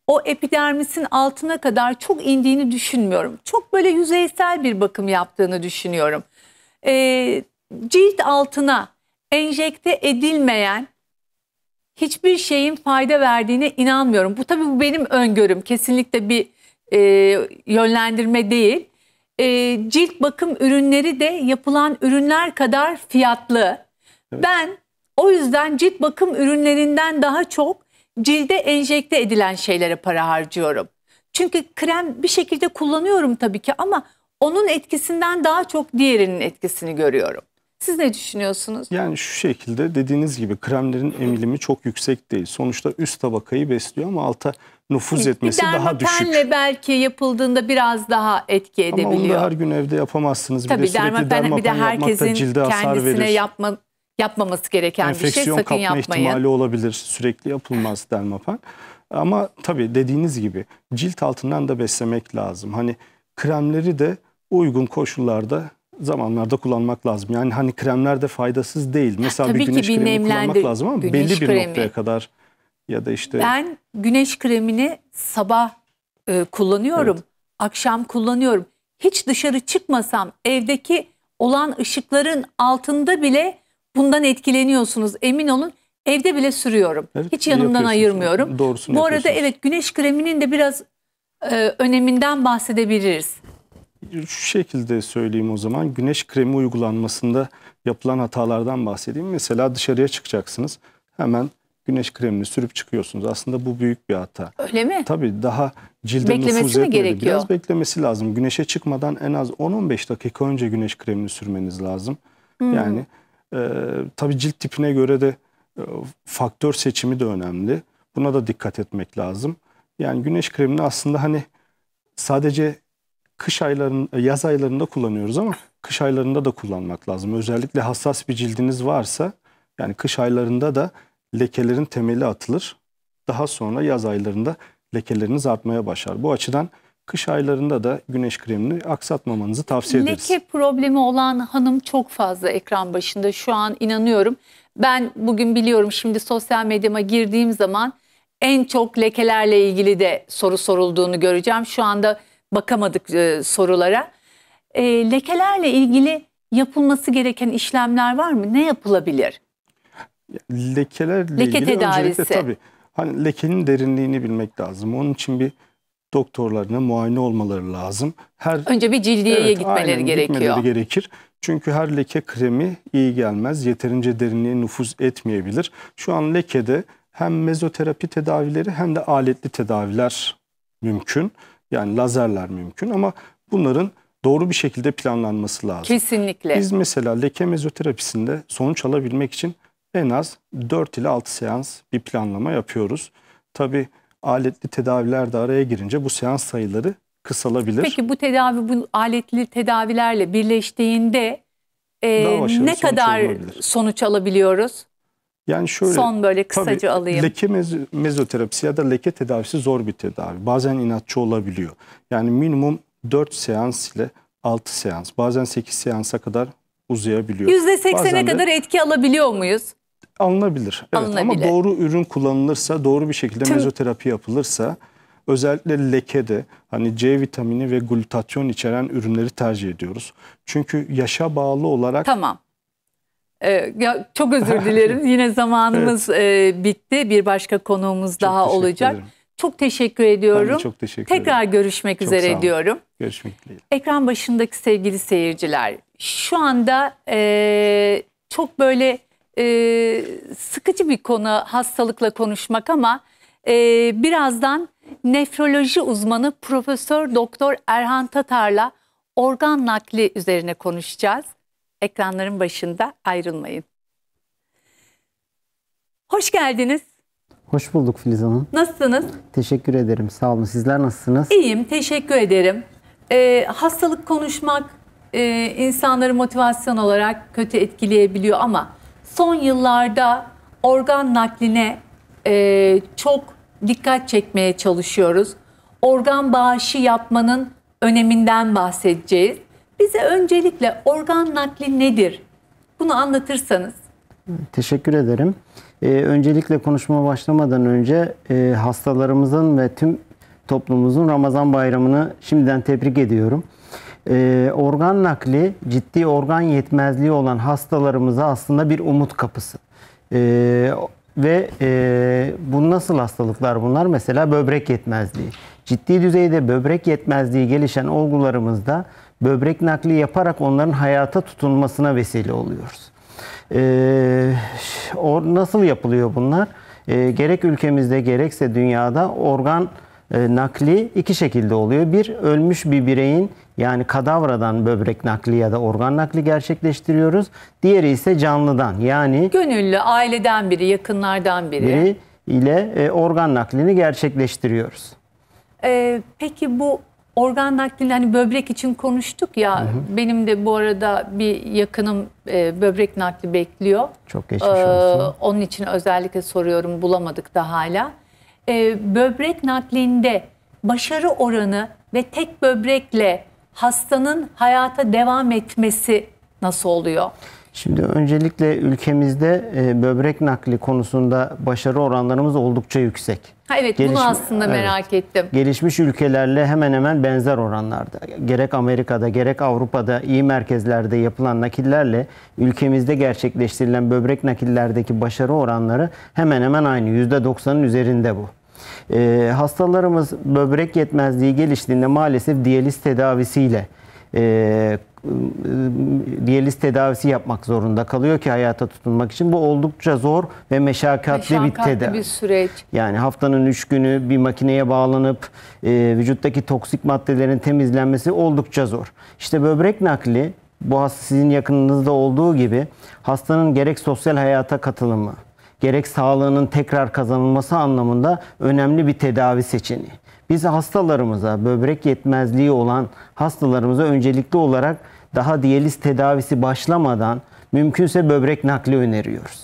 o epidermisin altına kadar çok indiğini düşünmüyorum. Çok böyle yüzeysel bir bakım yaptığını düşünüyorum. E, cilt altına enjekte edilmeyen hiçbir şeyin fayda verdiğine inanmıyorum. Bu tabii bu benim öngörüm. Kesinlikle bir e, yönlendirme değil. E, cilt bakım ürünleri de yapılan ürünler kadar fiyatlı. Evet. Ben o yüzden cilt bakım ürünlerinden daha çok cilde enjekte edilen şeylere para harcıyorum. Çünkü krem bir şekilde kullanıyorum tabii ki ama onun etkisinden daha çok diğerinin etkisini görüyorum. Siz ne düşünüyorsunuz? Yani şu şekilde dediğiniz gibi kremlerin emilimi çok yüksek değil. Sonuçta üst tabakayı besliyor ama alta nüfuz etmesi bir daha düşük. Bir belki yapıldığında biraz daha etki edebiliyor. Ama onu da her gün evde yapamazsınız. Tabii bir de sürekli dermapen, dermapen bir de herkesin cilde kendisine verir. yapma, yapmaması gereken Enfeksiyon bir şey sakın kapma yapmayın. ihtimali olabilir. Sürekli yapılmaz dermapen. Ama tabii dediğiniz gibi cilt altından da beslemek lazım. Hani kremleri de uygun koşullarda zamanlarda kullanmak lazım. Yani hani kremler de faydasız değil. Mesela Tabii bir güneş ki bir kremi kullanmak lazım ama belli bir kremi. noktaya kadar ya da işte. Ben güneş kremini sabah e, kullanıyorum, evet. akşam kullanıyorum. Hiç dışarı çıkmasam evdeki olan ışıkların altında bile bundan etkileniyorsunuz. Emin olun evde bile sürüyorum. Evet, Hiç yanımdan ayırmıyorum. Doğrusunu Bu arada evet güneş kreminin de biraz e, öneminden bahsedebiliriz şu şekilde söyleyeyim o zaman. Güneş kremi uygulanmasında yapılan hatalardan bahsedeyim. Mesela dışarıya çıkacaksınız. Hemen güneş kremini sürüp çıkıyorsunuz. Aslında bu büyük bir hata. Öyle mi? Tabii daha cilde beklemesi nüfuz etmedi. Gerekiyor? Biraz beklemesi lazım. Güneşe çıkmadan en az 10-15 dakika önce güneş kremini sürmeniz lazım. Hmm. Yani e, tabii cilt tipine göre de e, faktör seçimi de önemli. Buna da dikkat etmek lazım. Yani güneş kremini aslında hani sadece kış ayların e, yaz aylarında kullanıyoruz ama kış aylarında da kullanmak lazım. Özellikle hassas bir cildiniz varsa yani kış aylarında da lekelerin temeli atılır. Daha sonra yaz aylarında lekeleriniz artmaya başlar. Bu açıdan kış aylarında da güneş kremini aksatmamanızı tavsiye Leke ederiz. Leke problemi olan hanım çok fazla ekran başında şu an inanıyorum. Ben bugün biliyorum şimdi sosyal medyama girdiğim zaman en çok lekelerle ilgili de soru sorulduğunu göreceğim. Şu anda bakamadık e, sorulara. E, lekelerle ilgili yapılması gereken işlemler var mı? Ne yapılabilir? Lekelerle Leke ilgili tedavisi. öncelikle tabii hani lekenin derinliğini bilmek lazım. Onun için bir doktorlarına muayene olmaları lazım. Her Önce bir cildiye evet, gitmeleri aynen, gerekiyor. Gitmeleri gerekir. Çünkü her leke kremi iyi gelmez. Yeterince derinliğe nüfuz etmeyebilir. Şu an lekede hem mezoterapi tedavileri hem de aletli tedaviler mümkün. Yani lazerler mümkün ama bunların doğru bir şekilde planlanması lazım. Kesinlikle. Biz mesela leke mezoterapisinde sonuç alabilmek için en az 4 ile 6 seans bir planlama yapıyoruz. Tabi aletli tedaviler de araya girince bu seans sayıları kısalabilir. Peki bu tedavi bu aletli tedavilerle birleştiğinde e, ne sonuç kadar olabilir. sonuç alabiliyoruz? Yani şöyle son böyle kısaca tabii, alayım. Leke mez mezoterapisi ya da leke tedavisi zor bir tedavi. Bazen inatçı olabiliyor. Yani minimum 4 seans ile 6 seans, bazen 8 seansa kadar uzayabiliyor. %80'e kadar etki alabiliyor muyuz? Alınabilir. Evet alınabilir. ama doğru ürün kullanılırsa, doğru bir şekilde Tüm... mezoterapi yapılırsa özellikle lekede hani C vitamini ve glutatyon içeren ürünleri tercih ediyoruz. Çünkü yaşa bağlı olarak tamam ee, ya, çok özür dilerim. Yine zamanımız evet. e, bitti. Bir başka konuğumuz çok daha olacak. Ederim. Çok teşekkür ediyorum. Ben çok teşekkür Tekrar ederim. görüşmek çok üzere diyorum. Görüşmek dileğiyle. Ekran başındaki sevgili seyirciler, şu anda e, çok böyle e, sıkıcı bir konu hastalıkla konuşmak ama e, birazdan nefroloji uzmanı Profesör Doktor Erhan Tatar'la organ nakli üzerine konuşacağız. Ekranların başında ayrılmayın. Hoş geldiniz. Hoş bulduk Filiz Hanım. Nasılsınız? Teşekkür ederim. Sağ olun. Sizler nasılsınız? İyiyim. Teşekkür ederim. Ee, hastalık konuşmak e, insanları motivasyon olarak kötü etkileyebiliyor ama son yıllarda organ nakline e, çok dikkat çekmeye çalışıyoruz. Organ bağışı yapmanın öneminden bahsedeceğiz. Bize öncelikle organ nakli nedir? Bunu anlatırsanız. Teşekkür ederim. Ee, öncelikle konuşmaya başlamadan önce e, hastalarımızın ve tüm toplumumuzun Ramazan bayramını şimdiden tebrik ediyorum. Ee, organ nakli ciddi organ yetmezliği olan hastalarımıza aslında bir umut kapısı. Ee, ve e, bu nasıl hastalıklar bunlar? Mesela böbrek yetmezliği. Ciddi düzeyde böbrek yetmezliği gelişen olgularımızda böbrek nakli yaparak onların hayata tutunmasına vesile oluyoruz. Ee, nasıl yapılıyor bunlar? Ee, gerek ülkemizde gerekse dünyada organ e, nakli iki şekilde oluyor. Bir ölmüş bir bireyin yani kadavradan böbrek nakli ya da organ nakli gerçekleştiriyoruz. Diğeri ise canlıdan yani gönüllü aileden biri, yakınlardan biri, biri ile e, organ naklini gerçekleştiriyoruz. Ee, peki bu organ naklini hani böbrek için konuştuk ya. Hı hı. Benim de bu arada bir yakınım e, böbrek nakli bekliyor. Çok geçmiş ee, olsun. Onun için özellikle soruyorum bulamadık da hala. E, böbrek naklinde başarı oranı ve tek böbrekle hastanın hayata devam etmesi nasıl oluyor? Şimdi öncelikle ülkemizde e, böbrek nakli konusunda başarı oranlarımız oldukça yüksek. Ha evet Gelişme, bunu aslında merak evet, ettim. Gelişmiş ülkelerle hemen hemen benzer oranlarda. Gerek Amerika'da gerek Avrupa'da iyi merkezlerde yapılan nakillerle ülkemizde gerçekleştirilen böbrek nakillerdeki başarı oranları hemen hemen aynı. %90'ın üzerinde bu. E, hastalarımız böbrek yetmezliği geliştiğinde maalesef diyaliz tedavisiyle e, diyaliz ıı, tedavisi yapmak zorunda kalıyor ki hayata tutunmak için. Bu oldukça zor ve meşakkatli, bir tedavi. bir süreç. Yani haftanın üç günü bir makineye bağlanıp e, vücuttaki toksik maddelerin temizlenmesi oldukça zor. İşte böbrek nakli bu hasta sizin yakınınızda olduğu gibi hastanın gerek sosyal hayata katılımı, gerek sağlığının tekrar kazanılması anlamında önemli bir tedavi seçeneği. Biz hastalarımıza, böbrek yetmezliği olan hastalarımıza öncelikli olarak daha diyaliz tedavisi başlamadan mümkünse böbrek nakli öneriyoruz.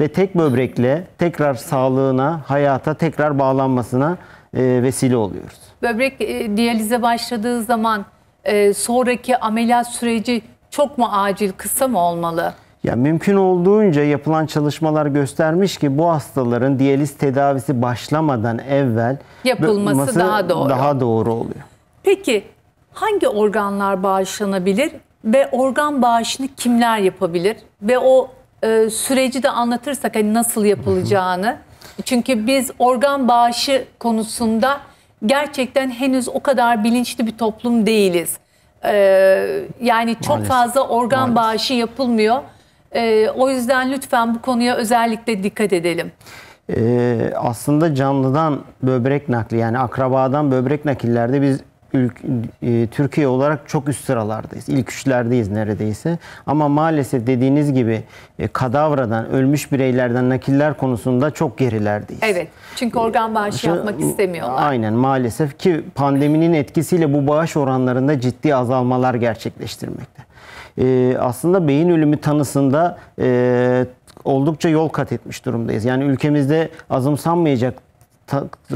Ve tek böbrekle tekrar sağlığına, hayata tekrar bağlanmasına e, vesile oluyoruz. Böbrek e, diyalize başladığı zaman e, sonraki ameliyat süreci çok mu acil, kısa mı olmalı? Ya mümkün olduğunca yapılan çalışmalar göstermiş ki bu hastaların diyaliz tedavisi başlamadan evvel yapılması daha doğru. Daha doğru oluyor. Peki hangi organlar bağışlanabilir ve organ bağışını kimler yapabilir ve o e, süreci de anlatırsak hani nasıl yapılacağını. Çünkü biz organ bağışı konusunda gerçekten henüz o kadar bilinçli bir toplum değiliz. E, yani çok Maalesef. fazla organ Maalesef. bağışı yapılmıyor. E, o yüzden lütfen bu konuya özellikle dikkat edelim. Ee, aslında canlıdan böbrek nakli yani akrabadan böbrek nakillerde biz e, Türkiye olarak çok üst sıralardayız. İlk üçlerdeyiz neredeyse. Ama maalesef dediğiniz gibi e, kadavradan, ölmüş bireylerden nakiller konusunda çok gerilerdeyiz. Evet. Çünkü organ bağışı e, yapmak istemiyorlar. Aynen maalesef ki pandeminin etkisiyle bu bağış oranlarında ciddi azalmalar gerçekleştirmekte. E, aslında beyin ölümü tanısında oldukça yol kat etmiş durumdayız. Yani ülkemizde azımsanmayacak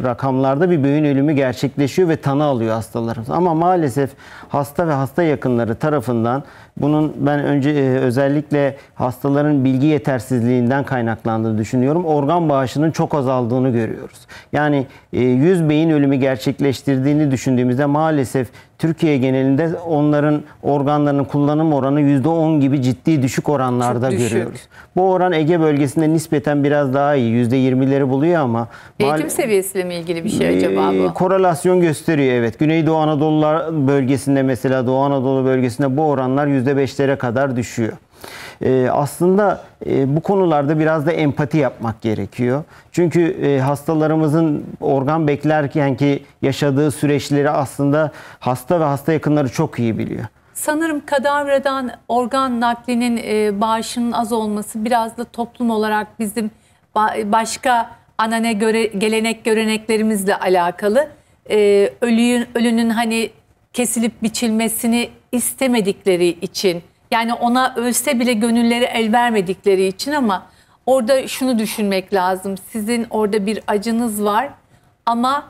rakamlarda bir beyin ölümü gerçekleşiyor ve tanı alıyor hastalarımız. Ama maalesef hasta ve hasta yakınları tarafından bunun ben önce e, özellikle hastaların bilgi yetersizliğinden kaynaklandığını düşünüyorum. Organ bağışının çok azaldığını görüyoruz. Yani 100 e, beyin ölümü gerçekleştirdiğini düşündüğümüzde maalesef Türkiye genelinde onların organlarının kullanım oranı %10 gibi ciddi düşük oranlarda görüyoruz. Bu oran Ege bölgesinde nispeten biraz daha iyi. %20'leri buluyor ama. Eğitim seviyesiyle mi ilgili bir şey acaba bu? Ee, korelasyon gösteriyor evet. Güneydoğu Anadolu bölgesinde mesela Doğu Anadolu bölgesinde bu oranlar %5'lere kadar düşüyor. E, aslında e, bu konularda biraz da empati yapmak gerekiyor. Çünkü e, hastalarımızın organ beklerken ki yaşadığı süreçleri aslında hasta ve hasta yakınları çok iyi biliyor. Sanırım kadavradan organ naklinin e, bağışının az olması biraz da toplum olarak bizim başka anane göre, gelenek göreneklerimizle alakalı. E, ölüyün ölünün hani kesilip biçilmesini istemedikleri için yani ona ölse bile gönülleri el vermedikleri için ama orada şunu düşünmek lazım. Sizin orada bir acınız var ama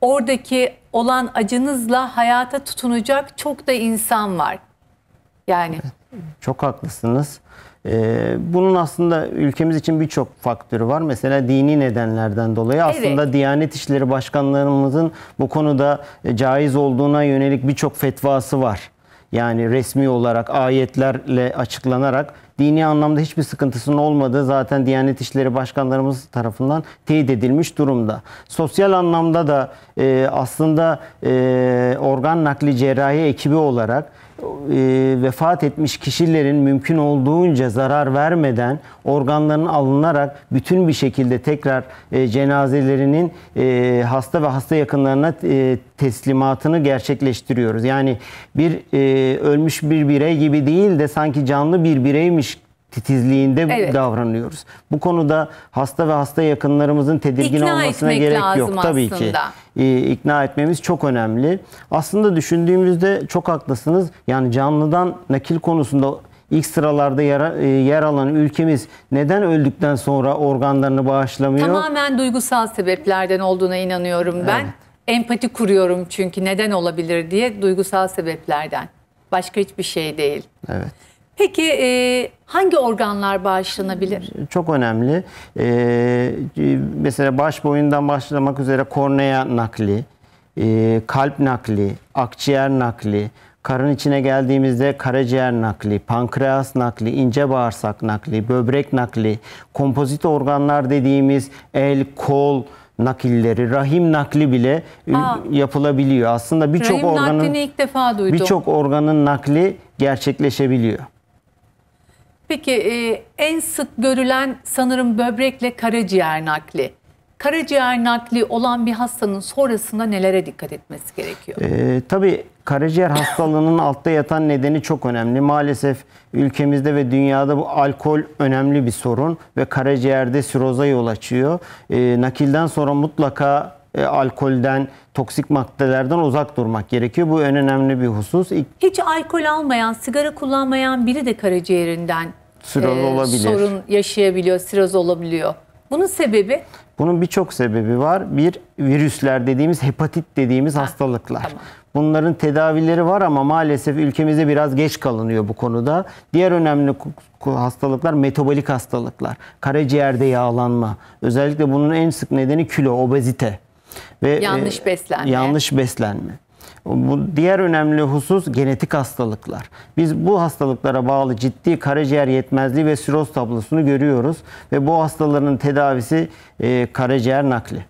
oradaki olan acınızla hayata tutunacak çok da insan var. Yani. Çok haklısınız. Ee, bunun aslında ülkemiz için birçok faktörü var. Mesela dini nedenlerden dolayı aslında evet. Diyanet İşleri Başkanlarımızın bu konuda caiz olduğuna yönelik birçok fetvası var yani resmi olarak ayetlerle açıklanarak dini anlamda hiçbir sıkıntısının olmadığı zaten Diyanet İşleri Başkanlarımız tarafından teyit edilmiş durumda. Sosyal anlamda da e, aslında e, organ nakli cerrahi ekibi olarak e, vefat etmiş kişilerin mümkün olduğunca zarar vermeden organların alınarak bütün bir şekilde tekrar e, cenazelerinin e, hasta ve hasta yakınlarına e, teslimatını gerçekleştiriyoruz. Yani bir e, ölmüş bir birey gibi değil de sanki canlı bir bireymiş titizliğinde evet. davranıyoruz. Bu konuda hasta ve hasta yakınlarımızın tedirgin ikna olmasına gerek yok aslında. tabii ki. E, ikna etmemiz çok önemli. Aslında düşündüğümüzde çok haklısınız. Yani canlıdan nakil konusunda ilk sıralarda yer, yer alan ülkemiz neden öldükten sonra organlarını bağışlamıyor? Tamamen duygusal sebeplerden olduğuna inanıyorum ben. Evet. Empati kuruyorum çünkü neden olabilir diye duygusal sebeplerden. Başka hiçbir şey değil. Evet. Peki e, hangi organlar bağışlanabilir? Çok önemli. E, e, mesela baş boyundan başlamak üzere kornea nakli, e, kalp nakli, akciğer nakli, karın içine geldiğimizde karaciğer nakli, pankreas nakli, ince bağırsak nakli, böbrek nakli, kompozit organlar dediğimiz el, kol, nakilleri, rahim nakli bile e, Aa, yapılabiliyor. Aslında birçok organın Birçok organın nakli gerçekleşebiliyor. Peki e, en sık görülen sanırım böbrekle karaciğer nakli. Karaciğer nakli olan bir hastanın sonrasında nelere dikkat etmesi gerekiyor? E, tabii karaciğer hastalığının altta yatan nedeni çok önemli. Maalesef ülkemizde ve dünyada bu alkol önemli bir sorun ve karaciğerde siroza yol açıyor. E, nakilden sonra mutlaka e, alkolden toksik maddelerden uzak durmak gerekiyor. Bu en önemli bir husus. Hiç alkol almayan, sigara kullanmayan biri de karaciğerinden siroz e, olabilir. sorun yaşayabiliyor, siroz olabiliyor. Bunun sebebi? Bunun birçok sebebi var. Bir virüsler dediğimiz hepatit dediğimiz ha, hastalıklar. Tamam. Bunların tedavileri var ama maalesef ülkemizde biraz geç kalınıyor bu konuda. Diğer önemli hastalıklar metabolik hastalıklar. Karaciğerde yağlanma. Özellikle bunun en sık nedeni kilo, obezite ve yanlış e, beslenme. Yanlış beslenme. Bu diğer önemli husus genetik hastalıklar. Biz bu hastalıklara bağlı ciddi karaciğer yetmezliği ve siroz tablosunu görüyoruz ve bu hastaların tedavisi e, karaciğer nakli.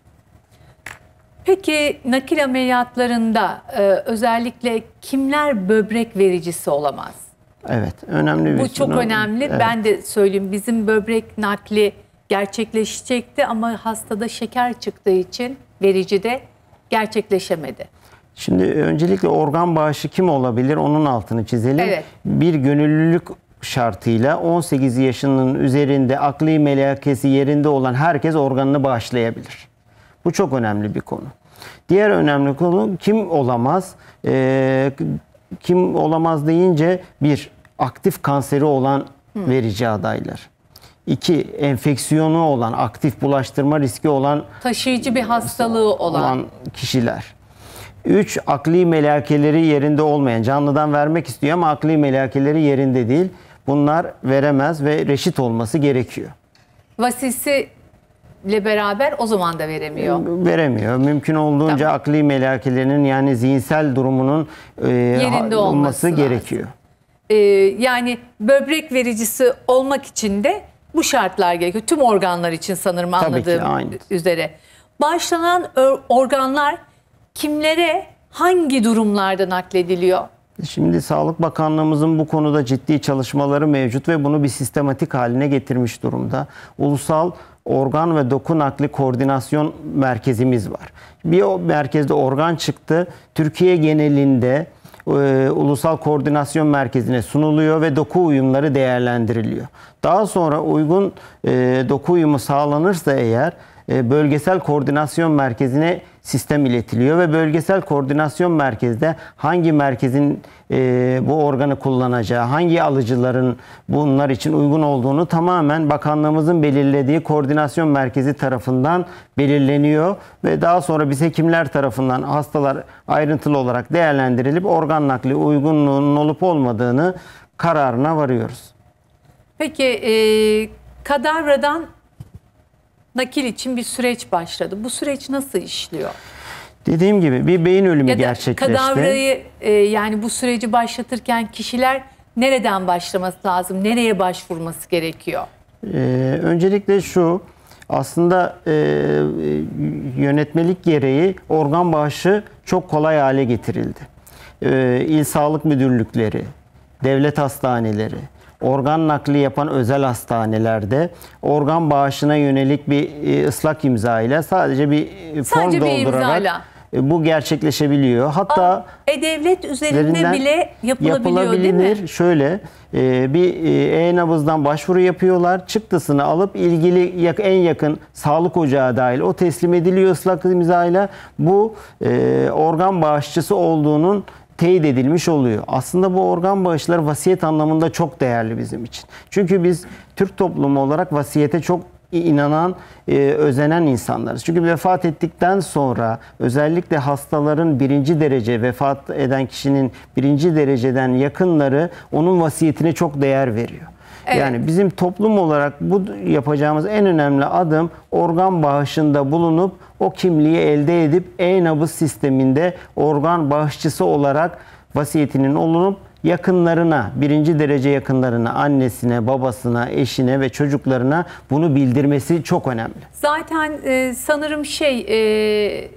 Peki nakil ameliyatlarında e, özellikle kimler böbrek vericisi olamaz? Evet, önemli bir Bu çok sorun. önemli. Evet. Ben de söyleyeyim bizim böbrek nakli gerçekleşecekti ama hastada şeker çıktığı için Verici de gerçekleşemedi. Şimdi öncelikle organ bağışı kim olabilir onun altını çizelim. Evet. Bir gönüllülük şartıyla 18 yaşının üzerinde akli melekesi yerinde olan herkes organını bağışlayabilir. Bu çok önemli bir konu. Diğer önemli konu kim olamaz? Ee, kim olamaz deyince bir aktif kanseri olan verici adaylar iki enfeksiyonu olan, aktif bulaştırma riski olan taşıyıcı bir hastalığı olan, olan kişiler. 3. Akli melakeleri yerinde olmayan. Canlıdan vermek istiyor ama akli melakeleri yerinde değil. Bunlar veremez ve reşit olması gerekiyor. Vasisi ile beraber o zaman da veremiyor. Ee, veremiyor. Mümkün olduğunca tamam. akli melakelerinin yani zihinsel durumunun e, yerinde olması, olması gerekiyor. Ee, yani böbrek vericisi olmak için de bu şartlar gerekiyor. Tüm organlar için sanırım anladığım ki, üzere. Başlanan organlar kimlere hangi durumlarda naklediliyor? Şimdi Sağlık Bakanlığımızın bu konuda ciddi çalışmaları mevcut ve bunu bir sistematik haline getirmiş durumda. Ulusal organ ve doku nakli koordinasyon merkezimiz var. Bir o merkezde organ çıktı. Türkiye genelinde e, Ulusal Koordinasyon Merkezi'ne sunuluyor ve doku uyumları değerlendiriliyor. Daha sonra uygun e, doku uyumu sağlanırsa eğer e, bölgesel koordinasyon merkezine sistem iletiliyor ve bölgesel koordinasyon merkezde hangi merkezin e, bu organı kullanacağı, hangi alıcıların bunlar için uygun olduğunu tamamen bakanlığımızın belirlediği koordinasyon merkezi tarafından belirleniyor ve daha sonra biz hekimler tarafından hastalar ayrıntılı olarak değerlendirilip organ nakli uygunluğunun olup olmadığını kararına varıyoruz. Peki e, kadavradan nakil için bir süreç başladı. Bu süreç nasıl işliyor? Dediğim gibi bir beyin ölümü ya da gerçekleşti. Kadavrayı e, yani bu süreci başlatırken kişiler nereden başlaması lazım? Nereye başvurması gerekiyor? Ee, öncelikle şu aslında e, e yönetmelik gereği organ bağışı çok kolay hale getirildi. E, İl Sağlık Müdürlükleri, devlet hastaneleri, organ nakli yapan özel hastanelerde organ bağışına yönelik bir e, ıslak imza ile sadece bir e, form sadece doldurarak bir e, bu gerçekleşebiliyor. Hatta e-devlet üzerinde bile yapılabiliyor yapılabilir. değil mi? Şöyle bir e-nabızdan başvuru yapıyorlar. Çıktısını alıp ilgili en yakın sağlık ocağı dahil o teslim ediliyor ıslak imzayla. Bu organ bağışçısı olduğunun teyit edilmiş oluyor. Aslında bu organ bağışları vasiyet anlamında çok değerli bizim için. Çünkü biz Türk toplumu olarak vasiyete çok inanan, e, özenen insanlarız. Çünkü vefat ettikten sonra özellikle hastaların birinci derece vefat eden kişinin birinci dereceden yakınları onun vasiyetine çok değer veriyor. Evet. Yani bizim toplum olarak bu yapacağımız en önemli adım organ bağışında bulunup o kimliği elde edip e-nabız sisteminde organ bağışçısı olarak vasiyetinin olunup yakınlarına, birinci derece yakınlarına, annesine, babasına, eşine ve çocuklarına bunu bildirmesi çok önemli. Zaten e, sanırım şey e,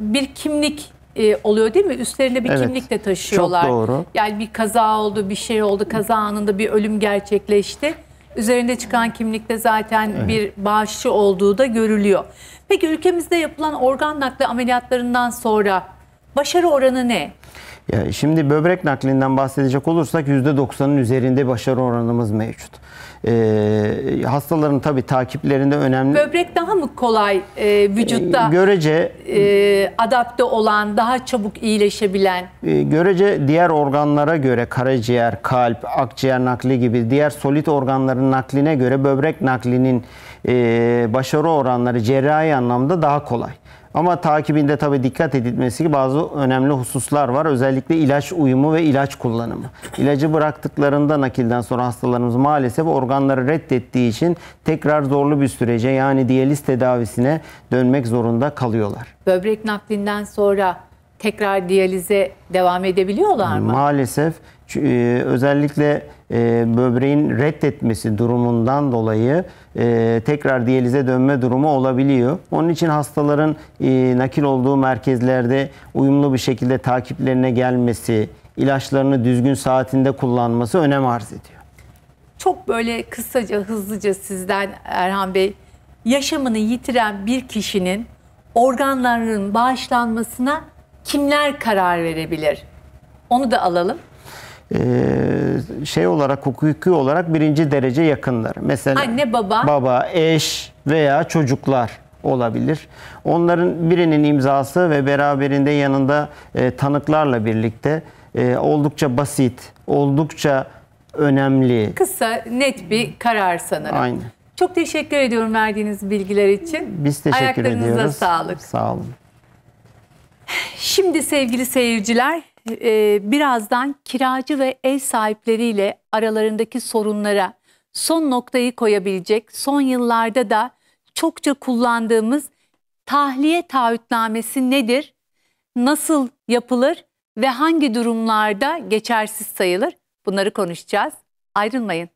bir kimlik e, oluyor değil mi? Üstlerinde bir Evet, kimlik de taşıyorlar. çok doğru. Yani bir kaza oldu, bir şey oldu. Kaza anında bir ölüm gerçekleşti. Üzerinde çıkan kimlikte zaten bir bağışçı olduğu da görülüyor. Peki ülkemizde yapılan organ nakli ameliyatlarından sonra başarı oranı ne? Ya şimdi böbrek naklinden bahsedecek olursak %90'ın üzerinde başarı oranımız mevcut. E, hastaların tabi takiplerinde önemli. Böbrek daha mı kolay e, vücutta? E, görece e, adapte olan, daha çabuk iyileşebilen. E, görece diğer organlara göre karaciğer, kalp, akciğer nakli gibi diğer solit organların nakline göre böbrek naklinin e, başarı oranları cerrahi anlamda daha kolay. Ama takibinde tabii dikkat edilmesi ki bazı önemli hususlar var. Özellikle ilaç uyumu ve ilaç kullanımı. İlacı bıraktıklarında nakilden sonra hastalarımız maalesef organları reddettiği için tekrar zorlu bir sürece yani diyaliz tedavisine dönmek zorunda kalıyorlar. Böbrek naklinden sonra tekrar diyalize devam edebiliyorlar mı? Maalesef e, özellikle e, böbreğin reddetmesi durumundan dolayı e, tekrar diyalize dönme durumu olabiliyor. Onun için hastaların nakil olduğu merkezlerde uyumlu bir şekilde takiplerine gelmesi, ilaçlarını düzgün saatinde kullanması önem arz ediyor. Çok böyle kısaca hızlıca sizden Erhan Bey yaşamını yitiren bir kişinin organlarının bağışlanmasına kimler karar verebilir? Onu da alalım. Ee, şey olarak hukuki olarak birinci derece yakınlar. Mesela anne baba, baba, eş veya çocuklar olabilir. Onların birinin imzası ve beraberinde yanında e, tanıklarla birlikte e, oldukça basit, oldukça önemli. Kısa, net bir karar sanırım. Aynen. Çok teşekkür ediyorum verdiğiniz bilgiler için. Biz teşekkür Ayaklarınıza ediyoruz. Ayaklarınıza sağlık. Sağ olun. Şimdi sevgili seyirciler e, birazdan kiracı ve ev sahipleriyle aralarındaki sorunlara son noktayı koyabilecek, son yıllarda da çokça kullandığımız tahliye taahhütnamesi nedir? Nasıl yapılır ve hangi durumlarda geçersiz sayılır? Bunları konuşacağız. Ayrılmayın.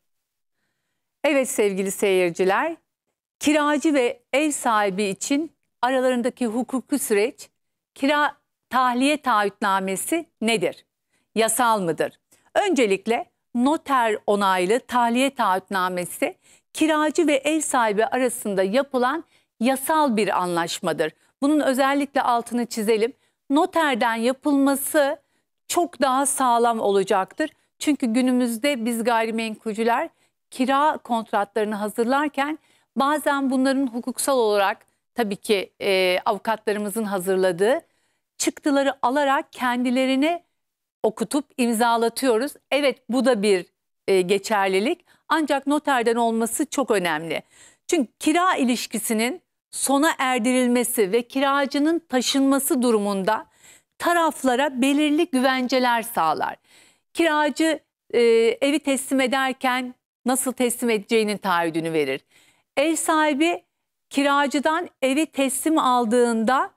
Evet sevgili seyirciler, kiracı ve ev sahibi için aralarındaki hukuki süreç kira tahliye taahhütnamesi nedir? Yasal mıdır? Öncelikle noter onaylı tahliye taahhütnamesi kiracı ve ev sahibi arasında yapılan yasal bir anlaşmadır. Bunun özellikle altını çizelim. Noterden yapılması çok daha sağlam olacaktır. Çünkü günümüzde biz gayrimenkulcüler kira kontratlarını hazırlarken bazen bunların hukuksal olarak tabii ki e, avukatlarımızın hazırladığı çıktıları alarak kendilerine okutup imzalatıyoruz. Evet bu da bir e, geçerlilik ancak noterden olması çok önemli. Çünkü kira ilişkisinin sona erdirilmesi ve kiracının taşınması durumunda taraflara belirli güvenceler sağlar. Kiracı e, evi teslim ederken nasıl teslim edeceğinin taahhüdünü verir. Ev sahibi kiracıdan evi teslim aldığında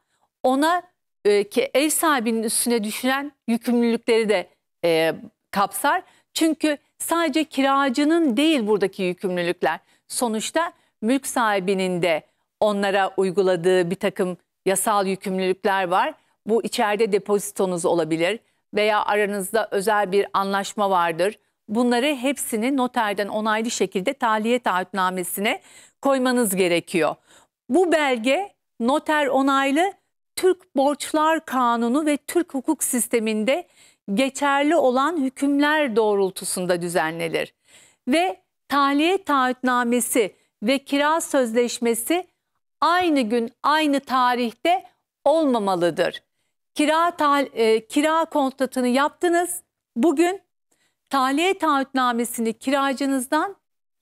ona e, ki ev sahibinin üstüne düşen yükümlülükleri de e, kapsar. Çünkü sadece kiracının değil buradaki yükümlülükler. Sonuçta mülk sahibinin de onlara uyguladığı bir takım yasal yükümlülükler var. Bu içeride depozitonuz olabilir veya aranızda özel bir anlaşma vardır. Bunları hepsini noterden onaylı şekilde tahliye taahhütnamesine koymanız gerekiyor. Bu belge noter onaylı Türk Borçlar Kanunu ve Türk hukuk sisteminde geçerli olan hükümler doğrultusunda düzenlenir. Ve tahliye taahhütnamesi ve kira sözleşmesi aynı gün aynı tarihte olmamalıdır. Kira, ta, e, kira kontratını yaptınız. Bugün tahliye taahhütnamesini kiracınızdan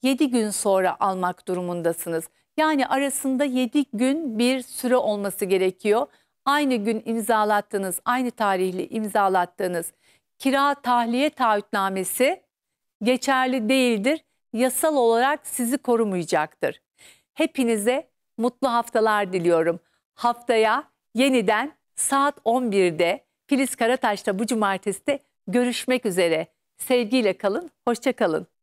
7 gün sonra almak durumundasınız. Yani arasında 7 gün bir süre olması gerekiyor aynı gün imzalattığınız, aynı tarihli imzalattığınız kira tahliye taahhütnamesi geçerli değildir. Yasal olarak sizi korumayacaktır. Hepinize mutlu haftalar diliyorum. Haftaya yeniden saat 11'de Filiz Karataş'ta bu cumartesi de görüşmek üzere. Sevgiyle kalın, hoşça kalın.